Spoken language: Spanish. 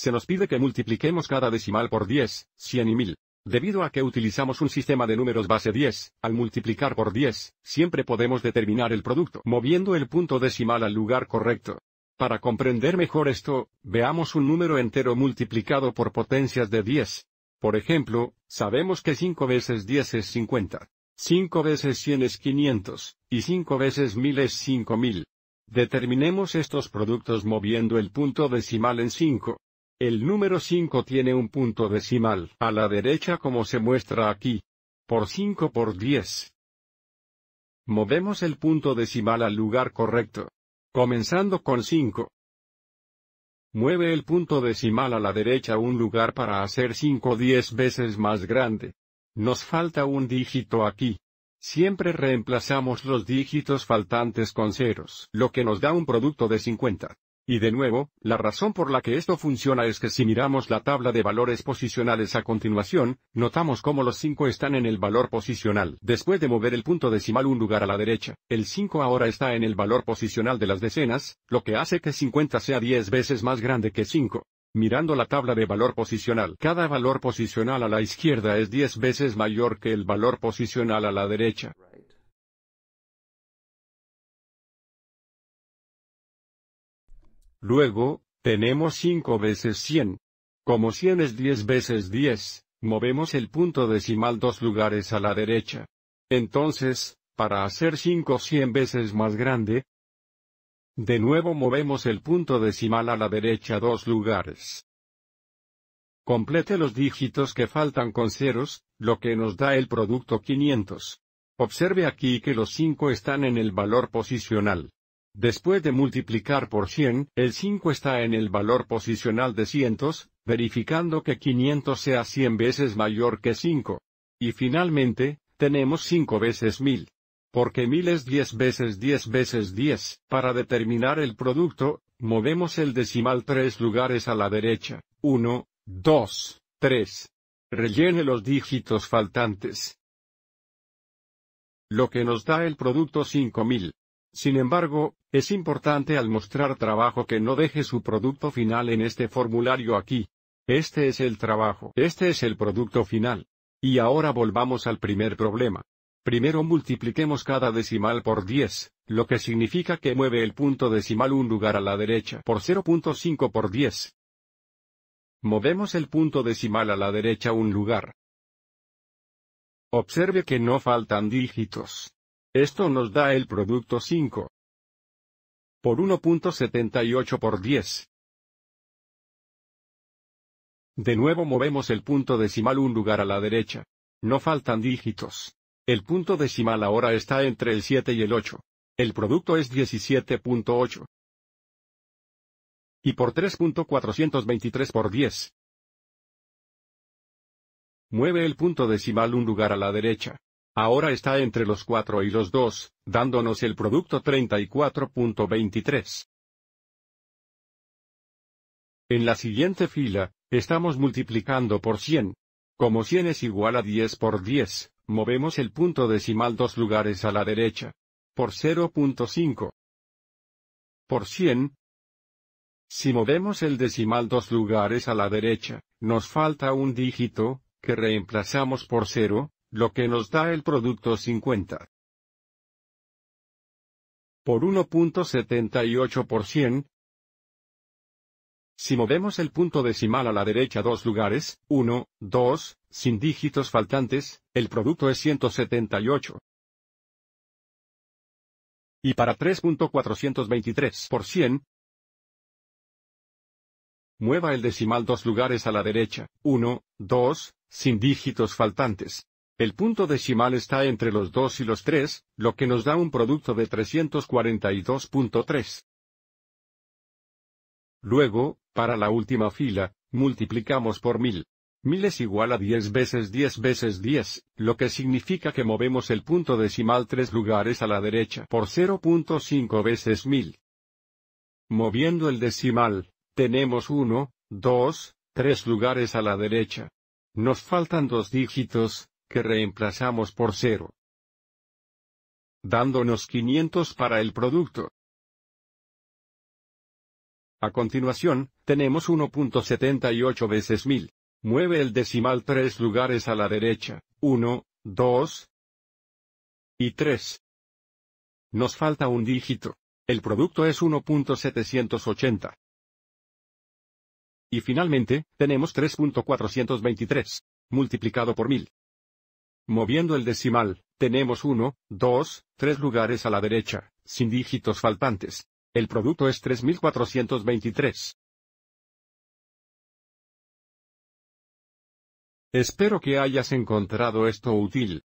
se nos pide que multipliquemos cada decimal por 10, 100 y 1000. Debido a que utilizamos un sistema de números base 10, al multiplicar por 10, siempre podemos determinar el producto moviendo el punto decimal al lugar correcto. Para comprender mejor esto, veamos un número entero multiplicado por potencias de 10. Por ejemplo, sabemos que 5 veces 10 es 50, 5 veces 100 es 500, y 5 veces 1000 es 5000. Determinemos estos productos moviendo el punto decimal en 5. El número 5 tiene un punto decimal a la derecha como se muestra aquí. Por 5 por 10. Movemos el punto decimal al lugar correcto. Comenzando con 5. Mueve el punto decimal a la derecha un lugar para hacer 5 10 veces más grande. Nos falta un dígito aquí. Siempre reemplazamos los dígitos faltantes con ceros, lo que nos da un producto de 50. Y de nuevo, la razón por la que esto funciona es que si miramos la tabla de valores posicionales a continuación, notamos cómo los 5 están en el valor posicional. Después de mover el punto decimal un lugar a la derecha, el 5 ahora está en el valor posicional de las decenas, lo que hace que 50 sea 10 veces más grande que 5. Mirando la tabla de valor posicional, cada valor posicional a la izquierda es 10 veces mayor que el valor posicional a la derecha. Luego, tenemos 5 veces 100. Como 100 es 10 veces 10, movemos el punto decimal dos lugares a la derecha. Entonces, para hacer 5 100 veces más grande, de nuevo movemos el punto decimal a la derecha dos lugares. Complete los dígitos que faltan con ceros, lo que nos da el producto 500. Observe aquí que los 5 están en el valor posicional. Después de multiplicar por 100, el 5 está en el valor posicional de cientos, verificando que 500 sea 100 veces mayor que 5. Y finalmente, tenemos 5 veces 1000. Porque 1000 es 10 veces 10 veces 10. Para determinar el producto, movemos el decimal tres lugares a la derecha. 1, 2, 3. Rellene los dígitos faltantes. Lo que nos da el producto 5000. Sin embargo, es importante al mostrar trabajo que no deje su producto final en este formulario aquí. Este es el trabajo. Este es el producto final. Y ahora volvamos al primer problema. Primero multipliquemos cada decimal por 10, lo que significa que mueve el punto decimal un lugar a la derecha por 0.5 por 10. Movemos el punto decimal a la derecha un lugar. Observe que no faltan dígitos. Esto nos da el producto 5. Por 1.78 por 10. De nuevo movemos el punto decimal un lugar a la derecha. No faltan dígitos. El punto decimal ahora está entre el 7 y el 8. El producto es 17.8. Y por 3.423 por 10. Mueve el punto decimal un lugar a la derecha ahora está entre los 4 y los 2, dándonos el producto 34.23. En la siguiente fila, estamos multiplicando por 100. Como 100 es igual a 10 por 10, movemos el punto decimal dos lugares a la derecha. Por 0.5. Por 100. Si movemos el decimal dos lugares a la derecha, nos falta un dígito, que reemplazamos por 0, lo que nos da el producto 50. Por 1.78 Si movemos el punto decimal a la derecha dos lugares, 1, 2, sin dígitos faltantes, el producto es 178. Y para 3.423 mueva el decimal dos lugares a la derecha, 1, 2, sin dígitos faltantes, el punto decimal está entre los 2 y los 3, lo que nos da un producto de 342.3. Luego, para la última fila, multiplicamos por 1000. 1000 es igual a 10 veces 10 veces 10, lo que significa que movemos el punto decimal 3 lugares a la derecha por 0.5 veces 1000. Moviendo el decimal, tenemos 1, 2, 3 lugares a la derecha. Nos faltan dos dígitos, que reemplazamos por cero, dándonos 500 para el producto. A continuación, tenemos 1.78 veces 1000. Mueve el decimal tres lugares a la derecha, 1, 2 y 3. Nos falta un dígito. El producto es 1.780. Y finalmente, tenemos 3.423, multiplicado por 1000. Moviendo el decimal, tenemos 1, 2, 3 lugares a la derecha, sin dígitos faltantes. El producto es 3423. Espero que hayas encontrado esto útil.